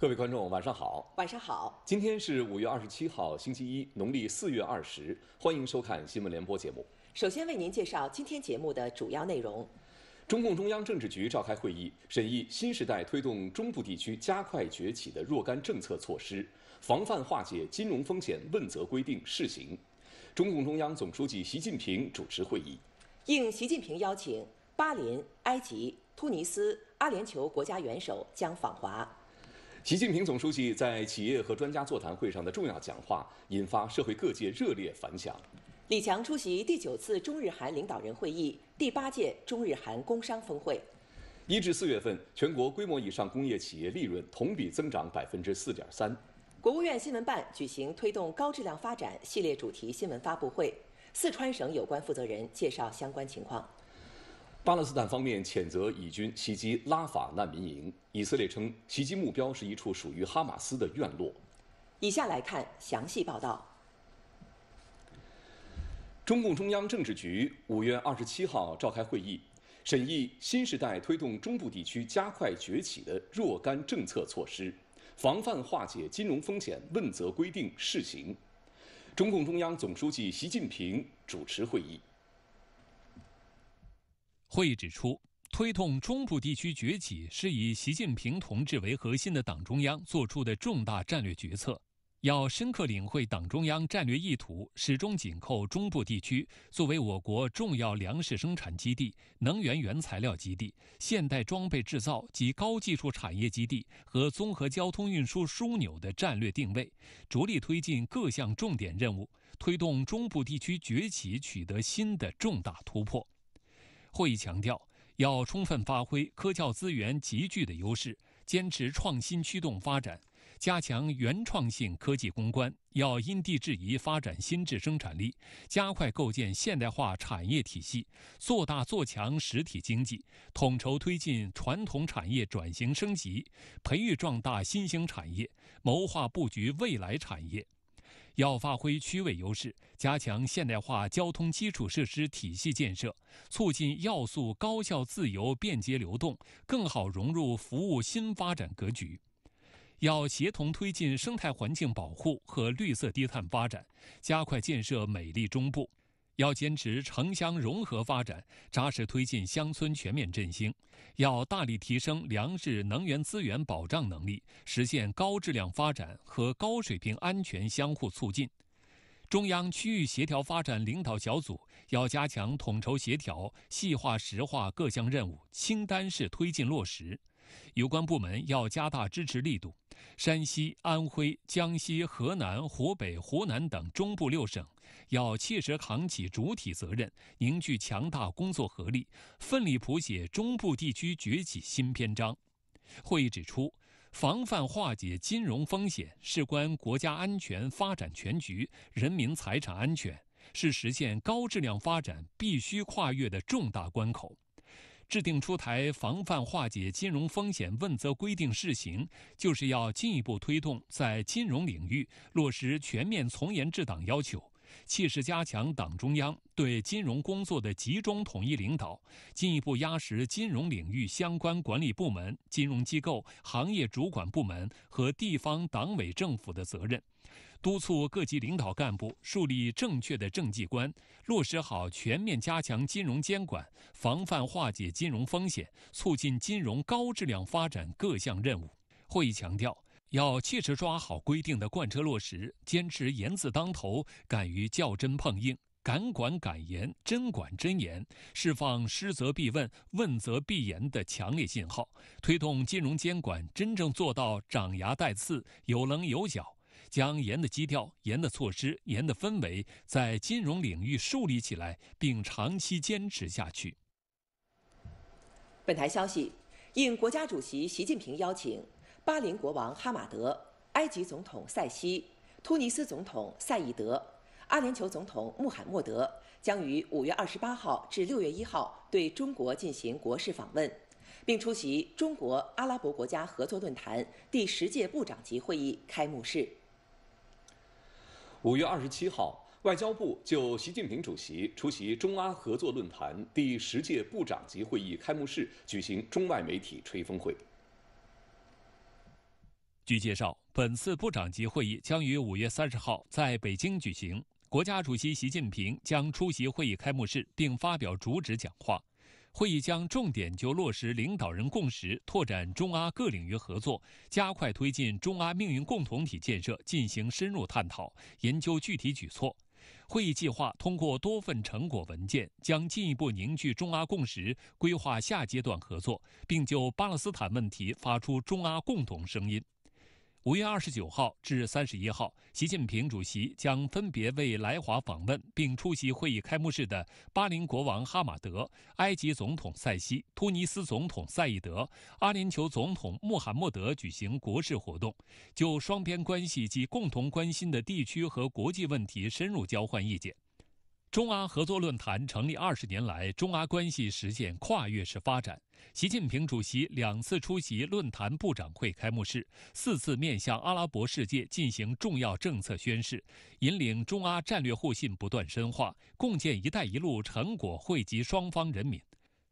各位观众，晚上好！晚上好。今天是五月二十七号，星期一，农历四月二十。欢迎收看新闻联播节目。首先为您介绍今天节目的主要内容：中共中央政治局召开会议，审议新时代推动中部地区加快崛起的若干政策措施，防范化解金融风险问责规定试行。中共中央总书记习近平主持会议。应习近平邀请，巴林、埃及、突尼斯、阿联酋国家元首将访华。习近平总书记在企业和专家座谈会上的重要讲话引发社会各界热烈反响。李强出席第九次中日韩领导人会议、第八届中日韩工商峰会。一至四月份，全国规模以上工业企业利润同比增长百分之四点三。国务院新闻办举行“推动高质量发展”系列主题新闻发布会，四川省有关负责人介绍相关情况。巴勒斯坦方面谴责以军袭击拉法难民营，以色列称袭击目标是一处属于哈马斯的院落。以下来看详细报道。中共中央政治局五月二十七号召开会议，审议新时代推动中部地区加快崛起的若干政策措施，防范化解金融风险问责规定试行。中共中央总书记习近平主持会议。会议指出，推动中部地区崛起是以习近平同志为核心的党中央作出的重大战略决策，要深刻领会党中央战略意图，始终紧扣中部地区作为我国重要粮食生产基地、能源原材料基地、现代装备制造及高技术产业基地和综合交通运输枢纽的战略定位，着力推进各项重点任务，推动中部地区崛起取得新的重大突破。会议强调，要充分发挥科教资源集聚的优势，坚持创新驱动发展，加强原创性科技攻关。要因地制宜发展新质生产力，加快构建现代化产业体系，做大做强实体经济，统筹推进传统产业转型升级，培育壮大新兴产业，谋划布局未来产业。要发挥区位优势，加强现代化交通基础设施体系建设，促进要素高效、自由、便捷流动，更好融入服务新发展格局。要协同推进生态环境保护和绿色低碳发展，加快建设美丽中部。要坚持城乡融合发展，扎实推进乡村全面振兴。要大力提升粮食、能源资源保障能力，实现高质量发展和高水平安全相互促进。中央区域协调发展领导小组要加强统筹协调，细化实化各项任务，清单式推进落实。有关部门要加大支持力度。山西、安徽、江西、河南、湖北、湖南等中部六省。要切实扛起主体责任，凝聚强大工作合力，奋力谱写中部地区崛起新篇章。会议指出，防范化解金融风险事关国家安全、发展全局、人民财产安全，是实现高质量发展必须跨越的重大关口。制定出台防范化解金融风险问责规定试行，就是要进一步推动在金融领域落实全面从严治党要求。切实加强党中央对金融工作的集中统一领导，进一步压实金融领域相关管理部门、金融机构、行业主管部门和地方党委政府的责任，督促各级领导干部树立正确的政绩观，落实好全面加强金融监管、防范化解金融风险、促进金融高质量发展各项任务。会议强调。要切实抓好规定的贯彻落实，坚持严字当头，敢于较真碰硬，敢管敢言，真管真言，释放失责必问、问责必严的强烈信号，推动金融监管真正做到长牙带刺、有棱有角，将严的基调、严的措施、严的氛围在金融领域树立起来，并长期坚持下去。本台消息，应国家主席习近平邀请。巴林国王哈马德、埃及总统塞西、突尼斯总统赛义德、阿联酋总统穆罕默德将于五月二十八号至六月一号对中国进行国事访问，并出席中国阿拉伯国家合作论坛第十届部长级会议开幕式。五月二十七号，外交部就习近平主席出席中阿合作论坛第十届部长级会议开幕式举行中外媒体吹风会。据介绍，本次部长级会议将于五月三十号在北京举行。国家主席习近平将出席会议开幕式并发表主旨讲话。会议将重点就落实领导人共识、拓展中阿各领域合作、加快推进中阿命运共同体建设进行深入探讨，研究具体举措。会议计划通过多份成果文件，将进一步凝聚中阿共识，规划下阶段合作，并就巴勒斯坦问题发出中阿共同声音。五月二十九号至三十一号，习近平主席将分别为来华访问并出席会议开幕式的巴林国王哈马德、埃及总统塞西、突尼斯总统赛义德、阿联酋总统穆罕默德举行国事活动，就双边关系及共同关心的地区和国际问题深入交换意见。中阿合作论坛成立二十年来，中阿关系实现跨越式发展。习近平主席两次出席论坛部长会开幕式，四次面向阿拉伯世界进行重要政策宣示，引领中阿战略互信不断深化，共建“一带一路”成果惠及双方人民。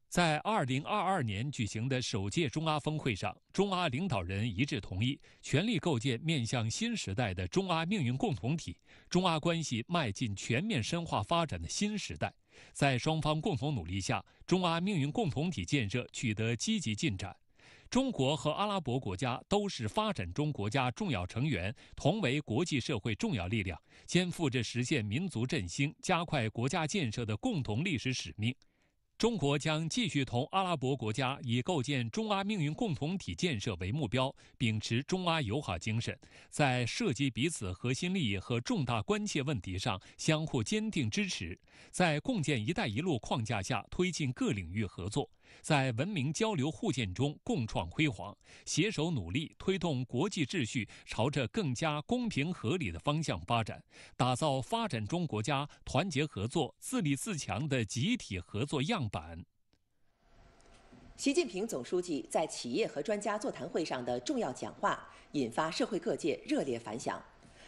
在2022年举行的首届中阿峰会上，中阿领导人一致同意全力构建面向新时代的中阿命运共同体，中阿关系迈进全面深化发展的新时代。在双方共同努力下，中阿命运共同体建设取得积极进展。中国和阿拉伯国家都是发展中国家重要成员，同为国际社会重要力量，肩负着实现民族振兴、加快国家建设的共同历史使命。中国将继续同阿拉伯国家以构建中阿命运共同体建设为目标，秉持中阿友好精神，在涉及彼此核心利益和重大关切问题上相互坚定支持，在共建“一带一路”框架下推进各领域合作。在文明交流互鉴中共创辉煌，携手努力推动国际秩序朝着更加公平合理的方向发展，打造发展中国家团结合作、自立自强的集体合作样板。习近平总书记在企业和专家座谈会上的重要讲话引发社会各界热烈反响，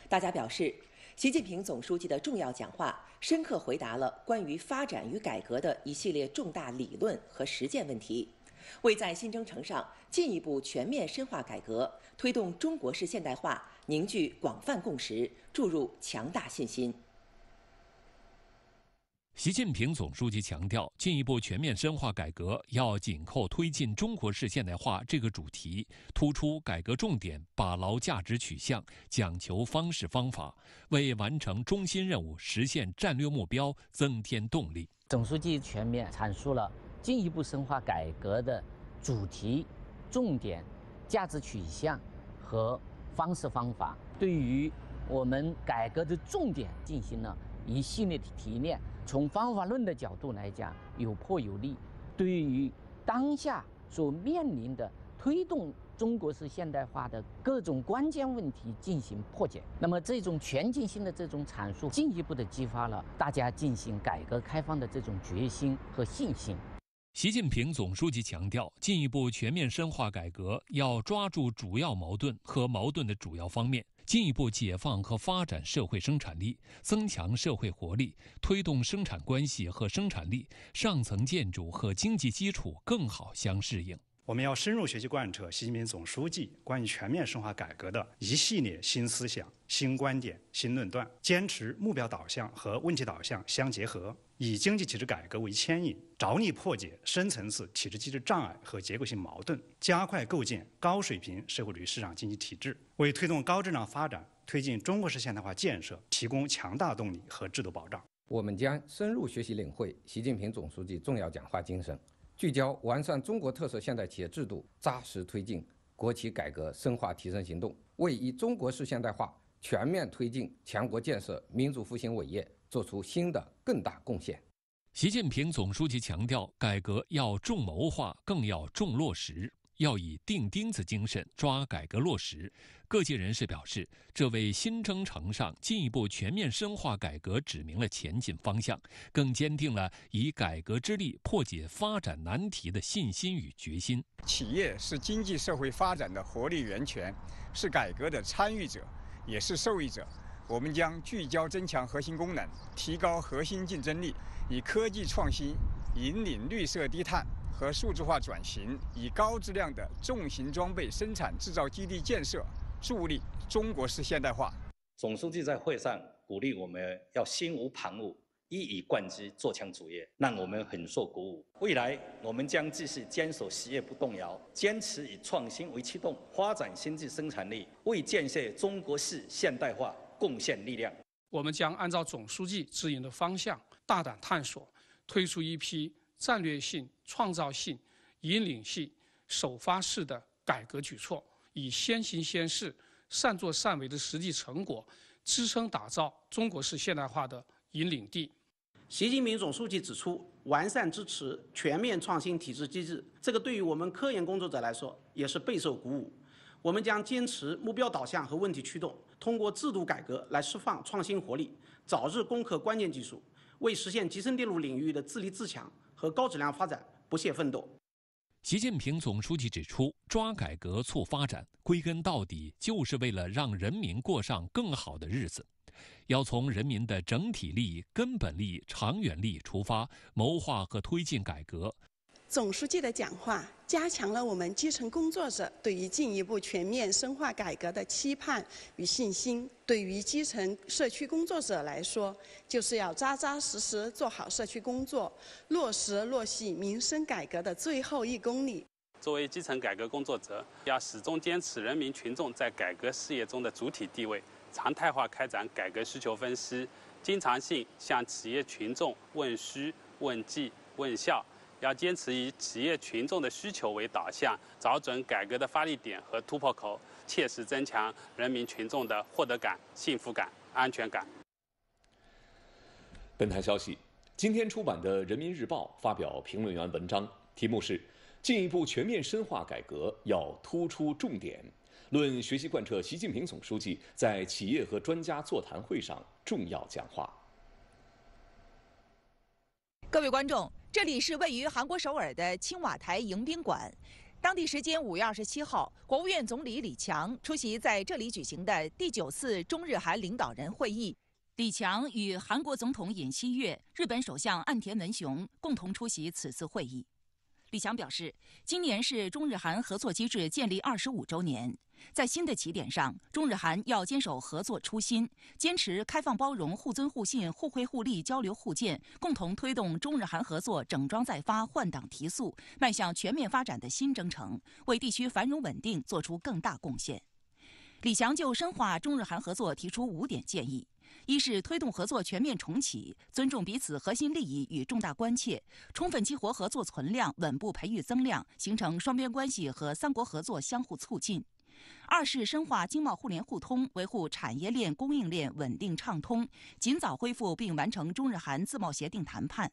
大家表示。习近平总书记的重要讲话，深刻回答了关于发展与改革的一系列重大理论和实践问题，为在新征程上进一步全面深化改革、推动中国式现代化凝聚广泛共识、注入强大信心。习近平总书记强调，进一步全面深化改革要紧扣推进中国式现代化这个主题，突出改革重点，把牢价值取向，讲求方式方法，为完成中心任务、实现战略目标增添动力。总书记全面阐述了进一步深化改革的主题、重点、价值取向和方式方法，对于我们改革的重点进行了一系列的提炼。从方法论的角度来讲，有破有立，对于当下所面临的推动中国式现代化的各种关键问题进行破解。那么，这种全进性的这种阐述，进一步的激发了大家进行改革开放的这种决心和信心。习近平总书记强调，进一步全面深化改革，要抓住主要矛盾和矛盾的主要方面，进一步解放和发展社会生产力，增强社会活力，推动生产关系和生产力、上层建筑和经济基础更好相适应。我们要深入学习贯彻习近平总书记关于全面深化改革的一系列新思想、新观点、新论断，坚持目标导向和问题导向相结合，以经济体制改革为牵引，着力破解深层次体制机制障碍和结构性矛盾，加快构建高水平社会主义市场经济体制，为推动高质量发展、推进中国式现代化建设提供强大动力和制度保障。我们将深入学习领会习近平总书记重要讲话精神。聚焦完善中国特色现代企业制度，扎实推进国企改革深化提升行动，为以中国式现代化全面推进强国建设、民族复兴伟业作出新的更大贡献。习近平总书记强调，改革要重谋划，更要重落实。要以钉钉子精神抓改革落实，各界人士表示，这为新征程上进一步全面深化改革指明了前进方向，更坚定了以改革之力破解发展难题的信心与决心。企业是经济社会发展的活力源泉，是改革的参与者，也是受益者。我们将聚焦增强核心功能，提高核心竞争力，以科技创新引领绿色低碳。和数字化转型，以高质量的重型装备生产制造基地建设，助力中国式现代化。总书记在会上鼓励我们要心无旁骛、一以贯之做强主业，让我们很受鼓舞。未来我们将继续坚守实业不动摇，坚持以创新为驱动，发展新质生产力，为建设中国式现代化贡献力量。我们将按照总书记指引的方向，大胆探索，推出一批。战略性、创造性、引领性、首发式的改革举措，以先行先试、善作善为的实际成果，支撑打造中国式现代化的引领地。习近平总书记指出，完善支持全面创新体制机制，这个对于我们科研工作者来说也是备受鼓舞。我们将坚持目标导向和问题驱动，通过制度改革来释放创新活力，早日攻克关键技术，为实现集成电路领域的自立自强。和高质量发展不懈奋斗。习近平总书记指出，抓改革促发展，归根到底就是为了让人民过上更好的日子。要从人民的整体利益、根本利益、长远利益出发，谋划和推进改革。总书记的讲话，加强了我们基层工作者对于进一步全面深化改革的期盼与信心。对于基层社区工作者来说，就是要扎扎实实做好社区工作，落实落细民生改革的最后一公里。作为基层改革工作者，要始终坚持人民群众在改革事业中的主体地位，常态化开展改革需求分析，经常性向企业群众问需、问计、问效。要坚持以企业群众的需求为导向，找准改革的发力点和突破口，切实增强人民群众的获得感、幸福感、安全感。本台消息：今天出版的《人民日报》发表评论员文章，题目是“进一步全面深化改革要突出重点”，论学习贯彻习近平总书记在企业和专家座谈会上重要讲话。各位观众，这里是位于韩国首尔的青瓦台迎宾馆。当地时间五月二十七号，国务院总理李强出席在这里举行的第九次中日韩领导人会议。李强与韩国总统尹锡悦、日本首相岸田文雄共同出席此次会议。李强表示，今年是中日韩合作机制建立二十五周年，在新的起点上，中日韩要坚守合作初心，坚持开放包容、互尊互信、互惠互利、交流互鉴，共同推动中日韩合作整装再发、换挡提速，迈向全面发展的新征程，为地区繁荣稳定作出更大贡献。李强就深化中日韩合作提出五点建议。一是推动合作全面重启，尊重彼此核心利益与重大关切，充分激活合作存量，稳步培育增量，形成双边关系和三国合作相互促进。二是深化经贸互联互通，维护产业链供应链稳定畅通，尽早恢复并完成中日韩自贸协定谈判。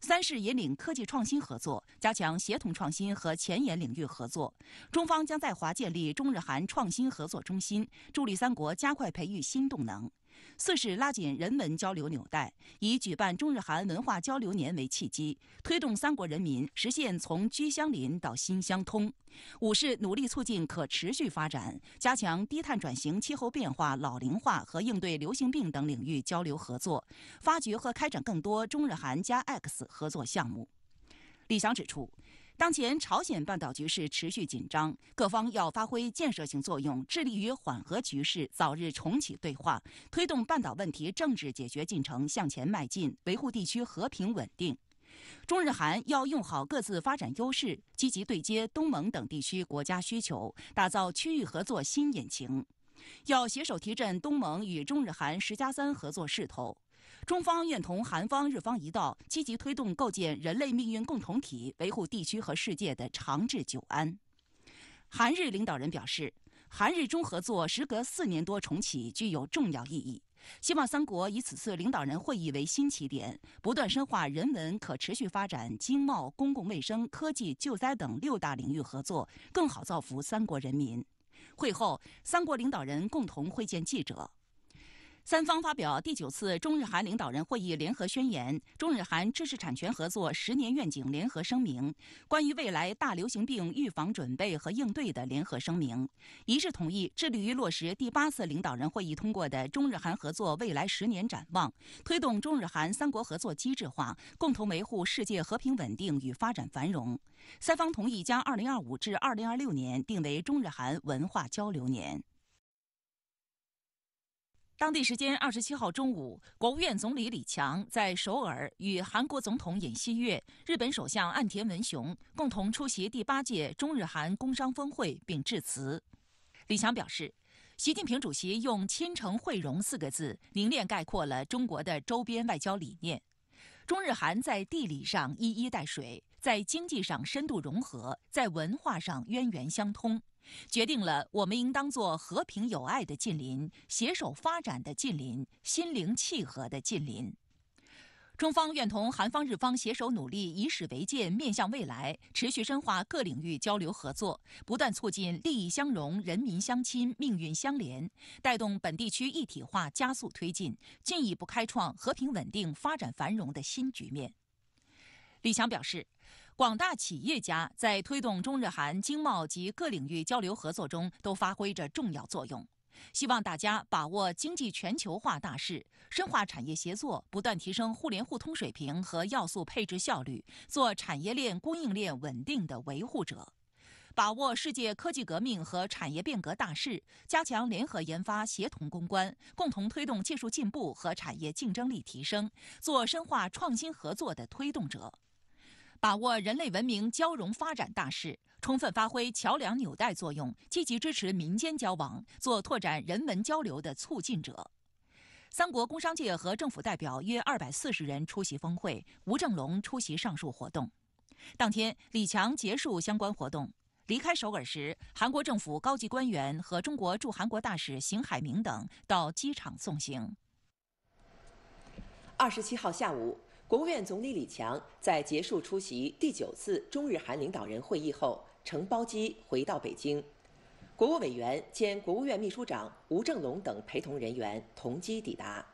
三是引领科技创新合作，加强协同创新和前沿领域合作。中方将在华建立中日韩创新合作中心，助力三国加快培育新动能。四是拉紧人文交流纽带，以举办中日韩文化交流年为契机，推动三国人民实现从居相邻到心相通。五是努力促进可持续发展，加强低碳转型、气候变化、老龄化和应对流行病等领域交流合作，发掘和开展更多中日韩加 X 合作项目。李翔指出。当前朝鲜半岛局势持续紧张，各方要发挥建设性作用，致力于缓和局势，早日重启对话，推动半岛问题政治解决进程向前迈进，维护地区和平稳定。中日韩要用好各自发展优势，积极对接东盟等地区国家需求，打造区域合作新引擎，要携手提振东盟与中日韩十加三合作势头。中方愿同韩方、日方一道，积极推动构建人类命运共同体，维护地区和世界的长治久安。韩日领导人表示，韩日中合作时隔四年多重启具有重要意义，希望三国以此次领导人会议为新起点，不断深化人文、可持续发展、经贸、公共卫生、科技、救灾等六大领域合作，更好造福三国人民。会后，三国领导人共同会见记者。三方发表《第九次中日韩领导人会议联合宣言》《中日韩知识产权合作十年愿景联合声明》《关于未来大流行病预防准备和应对的联合声明》，一致同意致力于落实第八次领导人会议通过的《中日韩合作未来十年展望》，推动中日韩三国合作机制化，共同维护世界和平稳定与发展繁荣。三方同意将2025至2026年定为中日韩文化交流年。当地时间二十七号中午，国务院总理李强在首尔与韩国总统尹锡悦、日本首相岸田文雄共同出席第八届中日韩工商峰会并致辞。李强表示，习近平主席用“亲诚惠容”四个字凝练概括了中国的周边外交理念。中日韩在地理上一衣带水，在经济上深度融合，在文化上渊源相通。决定了，我们应当做和平友爱的近邻，携手发展的近邻，心灵契合的近邻。中方愿同韩方、日方携手努力，以史为鉴，面向未来，持续深化各领域交流合作，不断促进利益相融、人民相亲、命运相连，带动本地区一体化加速推进，进一步开创和平稳定、发展繁荣的新局面。李强表示。广大企业家在推动中日韩经贸及各领域交流合作中都发挥着重要作用。希望大家把握经济全球化大势，深化产业协作，不断提升互联互通水平和要素配置效率，做产业链供应链稳定的维护者；把握世界科技革命和产业变革大势，加强联合研发、协同攻关，共同推动技术进步和产业竞争力提升，做深化创新合作的推动者。把握人类文明交融发展大势，充分发挥桥梁纽带作用，积极支持民间交往，做拓展人文交流的促进者。三国工商界和政府代表约二百四十人出席峰会。吴正龙出席上述活动。当天，李强结束相关活动，离开首尔时，韩国政府高级官员和中国驻韩国大使邢海明等到机场送行。二十七号下午。国务院总理李强在结束出席第九次中日韩领导人会议后，乘包机回到北京。国务委员兼国务院秘书长吴政龙等陪同人员同机抵达。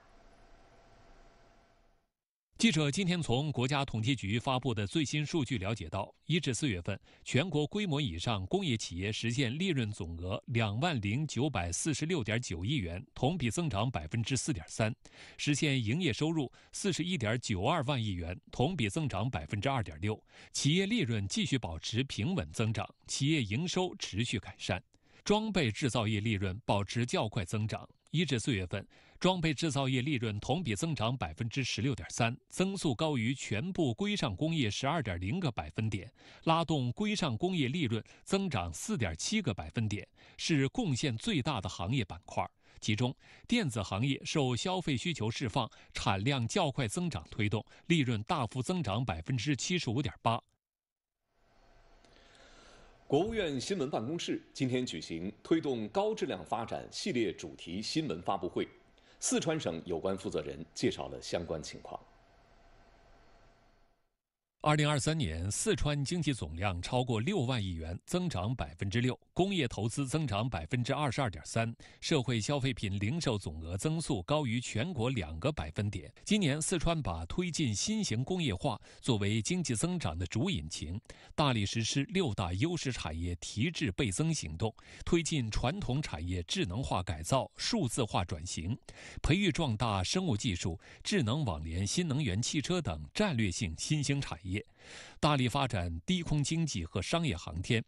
记者今天从国家统计局发布的最新数据了解到，一至四月份，全国规模以上工业企业实现利润总额两万零九百四十六点九亿元，同比增长百分之四点三；实现营业收入四十一点九二万亿元，同比增长百分之二点六。企业利润继续保持平稳增长，企业营收持续改善，装备制造业利润保持较快增长。一至四月份，装备制造业利润同比增长百分之十六点三，增速高于全部规上工业十二点零个百分点，拉动规上工业利润增长四点七个百分点，是贡献最大的行业板块。其中，电子行业受消费需求释放、产量较快增长推动，利润大幅增长百分之七十五点八。国务院新闻办公室今天举行推动高质量发展系列主题新闻发布会，四川省有关负责人介绍了相关情况。二零二三年，四川经济总量超过六万亿元，增长百分之六，工业投资增长百分之二十二点三，社会消费品零售总额增速高于全国两个百分点。今年，四川把推进新型工业化作为经济增长的主引擎，大力实施六大优势产业提质倍增行动，推进传统产业智能化改造、数字化转型，培育壮大生物技术、智能网联、新能源汽车等战略性新兴产业。业，大力发展低空经济和商业航天。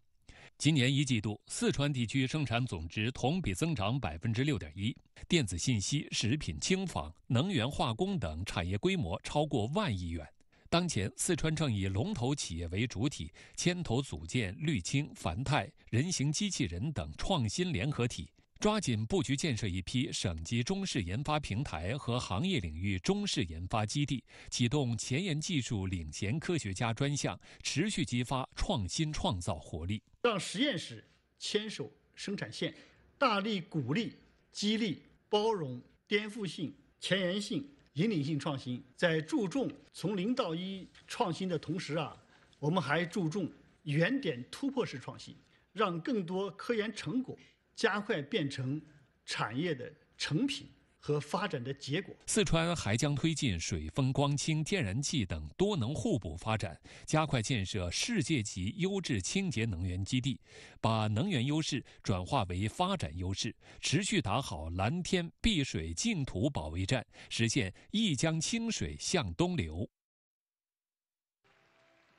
今年一季度，四川地区生产总值同比增长百分之六点一，电子信息、食品轻纺、能源化工等产业规模超过万亿元。当前，四川正以龙头企业为主体，牵头组建绿氢、钒钛、人形机器人等创新联合体。抓紧布局建设一批省级中式研发平台和行业领域中式研发基地，启动前沿技术领衔科学家专项，持续激发创新创造活力，让实验室牵手生产线，大力鼓励、激励、包容颠覆性、前沿性、引领性创新。在注重从零到一创新的同时啊，我们还注重原点突破式创新，让更多科研成果。加快变成产业的成品和发展的结果。四川还将推进水风光氢天然气等多能互补发展，加快建设世界级优质清洁能源基地，把能源优势转化为发展优势，持续打好蓝天碧水净土保卫战，实现一江清水向东流。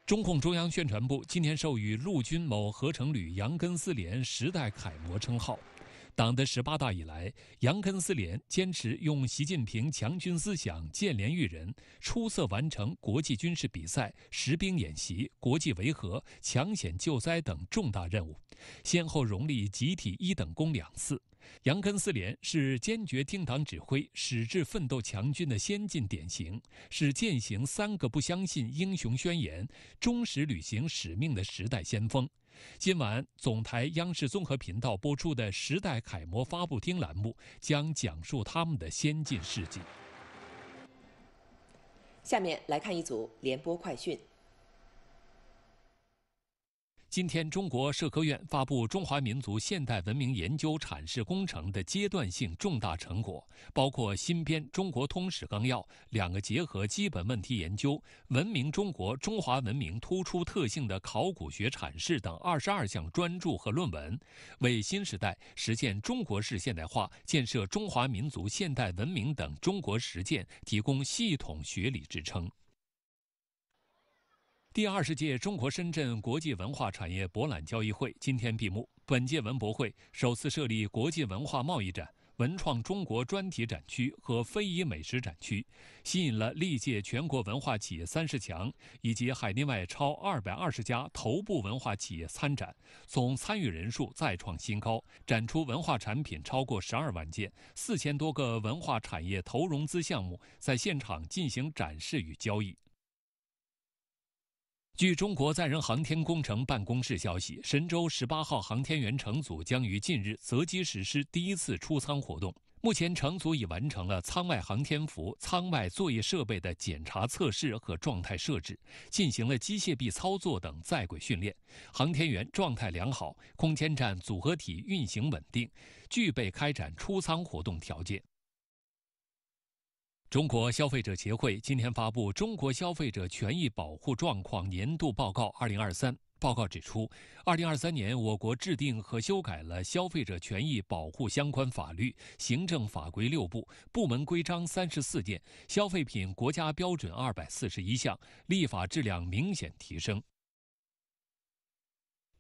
中共中央宣传部今天授予陆军某合成旅杨根思连“时代楷模”称号。党的十八大以来，杨根思连坚持用习近平强军思想建连育人，出色完成国际军事比赛、实兵演习、国际维和、抢险救灾等重大任务，先后荣立集体一等功两次。杨根思连是坚决听党指挥、矢志奋斗强军的先进典型，是践行“三个不相信”英雄宣言、忠实履行使命的时代先锋。今晚，总台央视综合频道播出的《时代楷模发布厅》栏目将讲述他们的先进事迹。下面来看一组联播快讯。今天，中国社科院发布中华民族现代文明研究阐释工程的阶段性重大成果，包括新编《中国通史纲要》、两个结合基本问题研究、文明中国、中华文明突出特性的考古学阐释等二十二项专著和论文，为新时代实现中国式现代化、建设中华民族现代文明等中国实践提供系统学理支撑。第二十届中国深圳国际文化产业博览交易会今天闭幕。本届文博会首次设立国际文化贸易展、文创中国专题展区和非遗美食展区，吸引了历届全国文化企业三十强以及海内外超二百二十家头部文化企业参展，总参与人数再创新高，展出文化产品超过十二万件，四千多个文化产业投融资项目在现场进行展示与交易。据中国载人航天工程办公室消息，神舟十八号航天员乘组将于近日择机实施第一次出舱活动。目前，乘组已完成了舱外航天服、舱外作业设备的检查测试和状态设置，进行了机械臂操作等在轨训练，航天员状态良好，空间站组合体运行稳定，具备开展出舱活动条件。中国消费者协会今天发布《中国消费者权益保护状况年度报告（二零二三）》。报告指出，二零二三年，我国制定和修改了消费者权益保护相关法律、行政法规六部，部门规章三十四件，消费品国家标准二百四十一项，立法质量明显提升。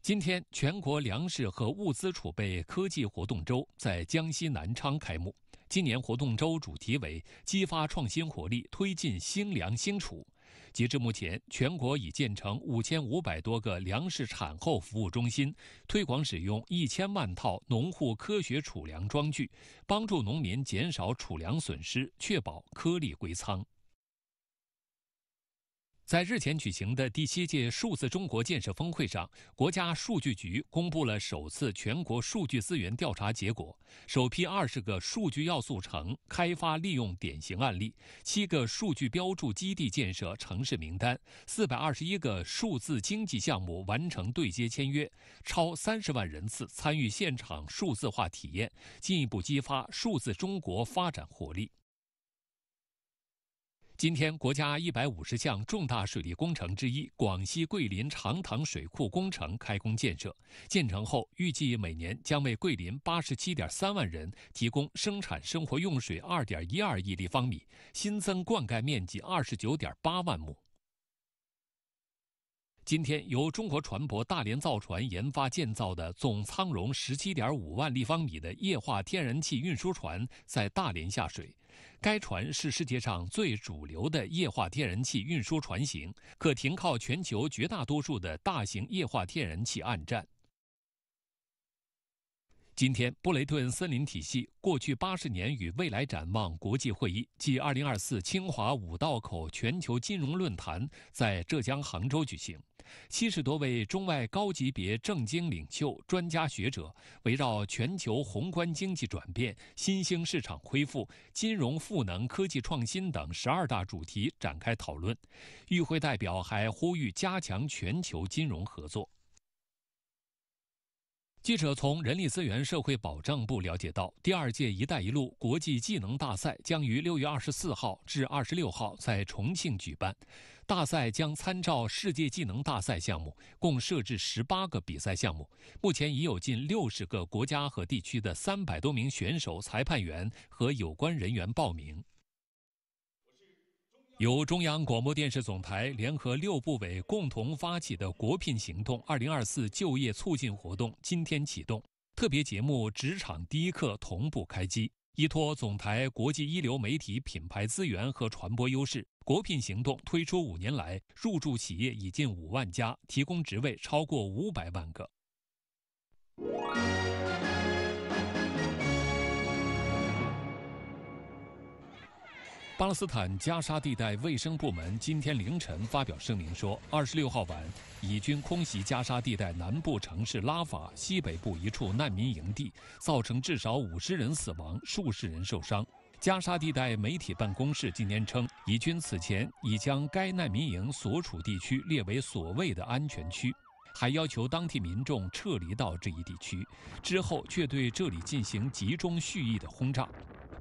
今天，全国粮食和物资储备科技活动周在江西南昌开幕。今年活动周主题为激发创新活力，推进兴粮兴储。截至目前，全国已建成五千五百多个粮食产后服务中心，推广使用一千万套农户科学储粮装具，帮助农民减少储粮损失，确保颗粒归仓。在日前举行的第七届数字中国建设峰会上，国家数据局公布了首次全国数据资源调查结果，首批二十个数据要素城开发利用典型案例，七个数据标注基地建设城市名单，四百二十一个数字经济项目完成对接签约，超三十万人次参与现场数字化体验，进一步激发数字中国发展活力。今天，国家一百五十项重大水利工程之一——广西桂林长塘水库工程开工建设。建成后，预计每年将为桂林八十七点三万人提供生产生活用水二点一二亿立方米，新增灌溉面积二十九点八万亩。今天，由中国船舶大连造船研发建造的总舱容十七点五万立方米的液化天然气运输船在大连下水。该船是世界上最主流的液化天然气运输船型，可停靠全球绝大多数的大型液化天然气岸站。今天，布雷顿森林体系过去八十年与未来展望国际会议暨二零二四清华五道口全球金融论坛在浙江杭州举行。七十多位中外高级别政经领袖、专家学者围绕全球宏观经济转变、新兴市场恢复、金融赋能、科技创新等十二大主题展开讨论。与会代表还呼吁加强全球金融合作。记者从人力资源社会保障部了解到，第二届“一带一路”国际技能大赛将于六月二十四号至二十六号在重庆举办。大赛将参照世界技能大赛项目，共设置十八个比赛项目。目前已有近六十个国家和地区的三百多名选手、裁判员和有关人员报名。由中央广播电视总台联合六部委共同发起的“国聘行动”二零二四就业促进活动今天启动，特别节目《职场第一课》同步开机，依托总台国际一流媒体品牌资源和传播优势。国聘行动推出五年来，入驻企业已近五万家，提供职位超过五百万个。巴勒斯坦加沙地带卫生部门今天凌晨发表声明说，二十六号晚，以军空袭加沙地带南部城市拉法西北部一处难民营地，造成至少五十人死亡，数十人受伤。加沙地带媒体办公室今天称，以军此前已将该难民营所处地区列为所谓的安全区，还要求当地民众撤离到这一地区，之后却对这里进行集中蓄意的轰炸。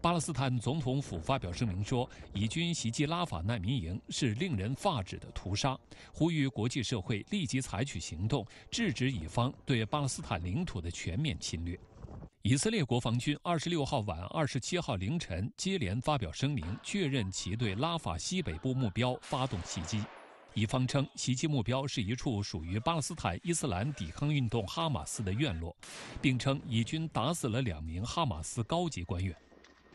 巴勒斯坦总统府发表声明说，以军袭击拉法难民营是令人发指的屠杀，呼吁国际社会立即采取行动制止以方对巴勒斯坦领土的全面侵略。以色列国防军二十六号晚、二十七号凌晨接连发表声明，确认其对拉法西北部目标发动袭击。以方称，袭击目标是一处属于巴勒斯坦伊斯兰抵抗运动哈马斯的院落，并称以军打死了两名哈马斯高级官员。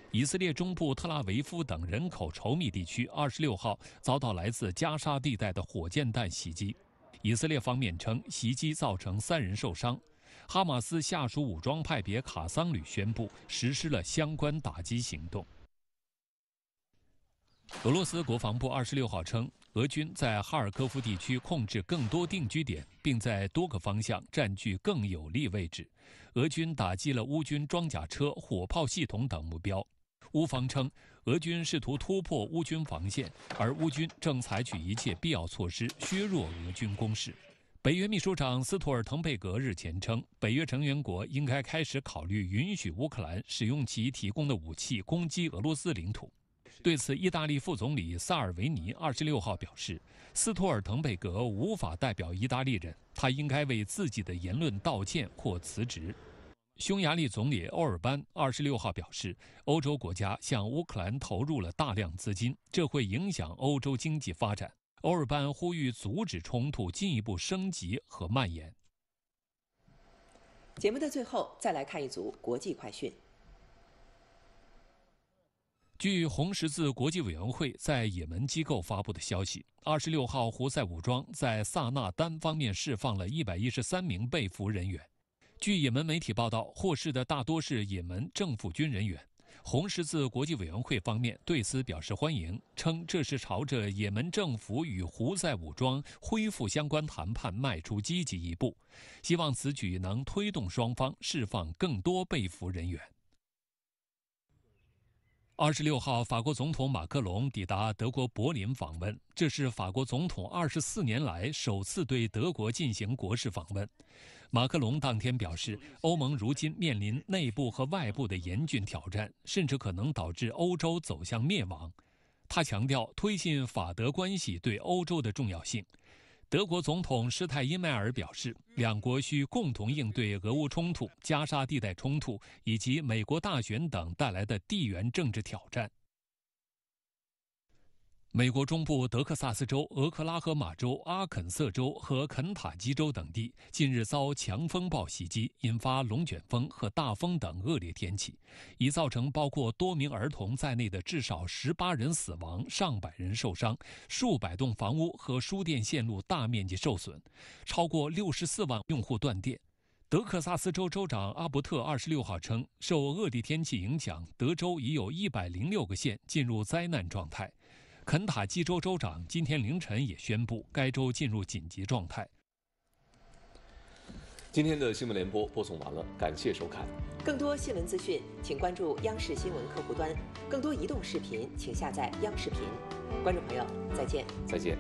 以色列中部特拉维夫等人口稠密地区，二十六号遭到来自加沙地带的火箭弹袭击。以色列方面称，袭击造成三人受伤。哈马斯下属武装派别卡桑旅宣布实施了相关打击行动。俄罗斯国防部二十六号称，俄军在哈尔科夫地区控制更多定居点，并在多个方向占据更有利位置。俄军打击了乌军装甲车、火炮系统等目标。乌方称，俄军试图突破乌军防线，而乌军正采取一切必要措施削弱俄军攻势。北约秘书长斯托尔滕贝格日前称，北约成员国应该开始考虑允许乌克兰使用其提供的武器攻击俄罗斯领土。对此，意大利副总理萨尔维尼二十六号表示，斯托尔滕贝格无法代表意大利人，他应该为自己的言论道歉或辞职。匈牙利总理欧尔班二十六号表示，欧洲国家向乌克兰投入了大量资金，这会影响欧洲经济发展。欧尔班呼吁阻止冲突进一步升级和蔓延。节目的最后，再来看一组国际快讯。据红十字国际委员会在也门机构发布的消息，二十六号，胡塞武装在萨那单方面释放了一百一十三名被俘人员。据也门媒体报道，获释的大多是也门政府军人员。红十字国际委员会方面对此表示欢迎，称这是朝着也门政府与胡塞武装恢复相关谈判迈出积极一步，希望此举能推动双方释放更多被俘人员。二十六号，法国总统马克龙抵达德国柏林访问，这是法国总统二十四年来首次对德国进行国事访问。马克龙当天表示，欧盟如今面临内部和外部的严峻挑战，甚至可能导致欧洲走向灭亡。他强调，推进法德关系对欧洲的重要性。德国总统施泰因迈尔表示，两国需共同应对俄乌冲突、加沙地带冲突以及美国大选等带来的地缘政治挑战。美国中部德克萨斯州、俄克拉荷马州、阿肯色州和肯塔基州等地近日遭强风暴袭击，引发龙卷风和大风等恶劣天气，已造成包括多名儿童在内的至少十八人死亡，上百人受伤，数百栋房屋和输电线路大面积受损，超过六十四万用户断电。德克萨斯州州长阿伯特二十六号称，受恶劣天气影响，德州已有一百零六个县进入灾难状态。肯塔基州州长今天凌晨也宣布，该州进入紧急状态。今天的新闻联播播送完了，感谢收看。更多新闻资讯，请关注央视新闻客户端。更多移动视频，请下载央视频。观众朋友，再见。再见。